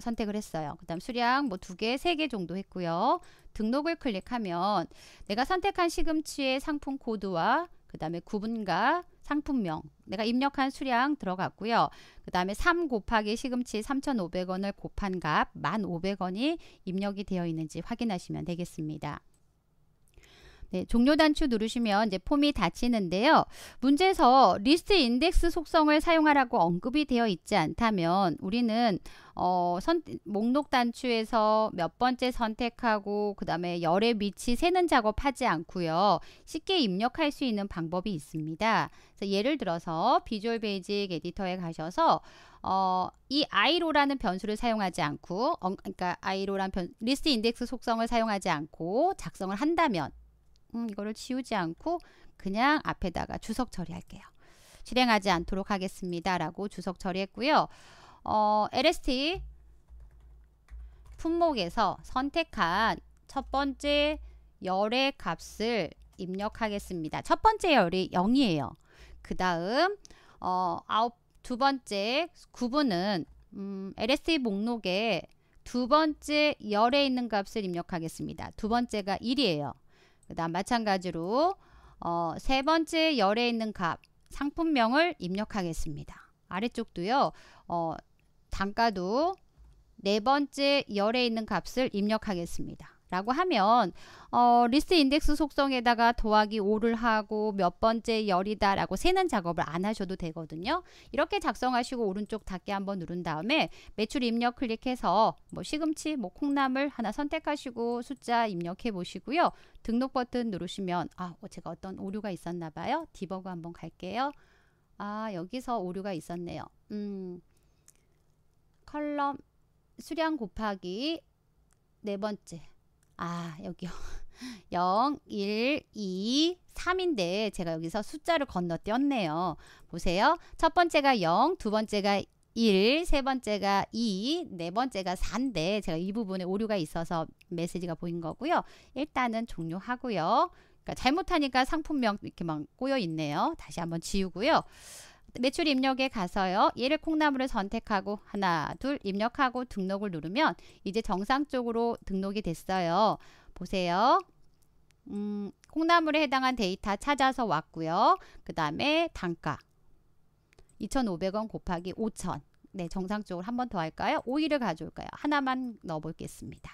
선택을 했어요. 그 다음 수량 뭐 두 개, 세 개 정도 했고요. 등록을 클릭하면 내가 선택한 시금치의 상품 코드와 그 다음에 구분과 상품명 내가 입력한 수량 들어갔고요. 그 다음에 3 곱하기 시금치 3,500원을 곱한 값 1,500원이 입력이 되어 있는지 확인하시면 되겠습니다. 네, 종료 단추 누르시면 이제 폼이 닫히는데요. 문제에서 리스트 인덱스 속성을 사용하라고 언급이 되어 있지 않다면 우리는 어, 선, 목록 단추에서 몇 번째 선택하고 그 다음에 열의 위치 세는 작업하지 않고요. 쉽게 입력할 수 있는 방법이 있습니다. 그래서 예를 들어서 비주얼 베이직 에디터에 가셔서 어, 이 i로라는 변수를 사용하지 않고 어, 그러니까 i로란 변, 리스트 인덱스 속성을 사용하지 않고 작성을 한다면 음, 이거를 지우지 않고 그냥 앞에다가 주석 처리할게요. 실행하지 않도록 하겠습니다. 라고 주석 처리했고요. 어, LST 품목에서 선택한 첫 번째 열의 값을 입력하겠습니다. 첫 번째 열이 0이에요. 그 다음 어, 아홉 두 번째 구분은 음, LST 목록에 두 번째 열에 있는 값을 입력하겠습니다. 두 번째가 1이에요. 그 다음 마찬가지로 어, 세 번째 열에 있는 값 상품명을 입력하겠습니다. 아래쪽도요. 어, 단가도 네 번째 열에 있는 값을 입력하겠습니다. 라고 하면 어, 리스트 인덱스 속성에다가 더하기 5를 하고 몇 번째 열이다 라고 세는 작업을 안 하셔도 되거든요. 이렇게 작성하시고 오른쪽 닫기 한번 누른 다음에 매출 입력 클릭해서 뭐 시금치, 뭐 콩나물 하나 선택하시고 숫자 입력해 보시고요. 등록 버튼 누르시면 아 어, 제가 어떤 오류가 있었나 봐요. 디버그 한번 갈게요. 아 여기서 오류가 있었네요. 음 컬럼 수량 곱하기 네 번째 아, 여기요. 0, 1, 2, 3인데 제가 여기서 숫자를 건너뛰었네요. 보세요. 첫 번째가 0, 두 번째가 1, 세 번째가 2, 네 번째가 4인데 제가 이 부분에 오류가 있어서 메시지가 보인 거고요. 일단은 종료하고요. 그러니까 잘못하니까 상품명 이렇게 막 꼬여 있네요. 다시 한번 지우고요. 매출 입력에 가서요. 얘를 콩나물을 선택하고 하나, 둘 입력하고 등록을 누르면 이제 정상적으로 등록이 됐어요. 보세요. 음, 콩나물에 해당한 데이터 찾아서 왔고요. 그 다음에 단가 2,500원 곱하기 5,000 네, 정상적으로 한 번 더 할까요? 오일을 가져올까요? 하나만 넣어보겠습니다.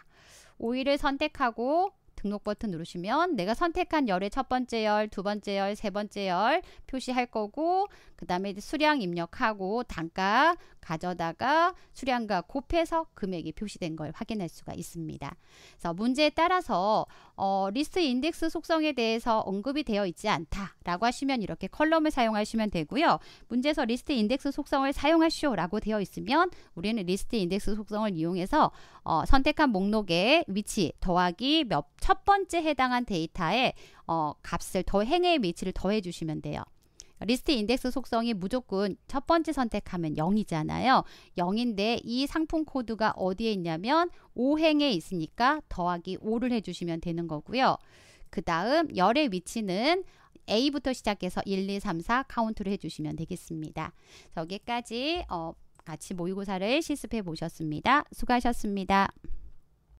오일을 선택하고 등록 버튼 누르시면 내가 선택한 열의 첫 번째 열, 두 번째 열, 세 번째 열 표시할 거고 그 다음에 수량 입력하고 단가 가져다가 수량과 곱해서 금액이 표시된 걸 확인할 수가 있습니다. 그래서 문제에 따라서 어, 리스트 인덱스 속성에 대해서 언급이 되어 있지 않다라고 하시면 이렇게 컬럼을 사용하시면 되고요. 문제에서 리스트 인덱스 속성을 사용하시오라고 되어 있으면 우리는 리스트 인덱스 속성을 이용해서 어, 선택한 목록의 위치 더하기 몇 첫 번째 해당한 데이터에 어, 값을 더행의 위치를 더해 주시면 돼요. 리스트 인덱스 속성이 무조건 첫 번째 선택하면 0이잖아요. 0인데 이 상품 코드가 어디에 있냐면 5행에 있으니까 더하기 5를 해주시면 되는 거고요. 그 다음 열의 위치는 A부터 시작해서 1, 2, 3, 4 카운트를 해주시면 되겠습니다. 여기까지 어, 같이 모의고사를 실습해 보셨습니다. 수고하셨습니다.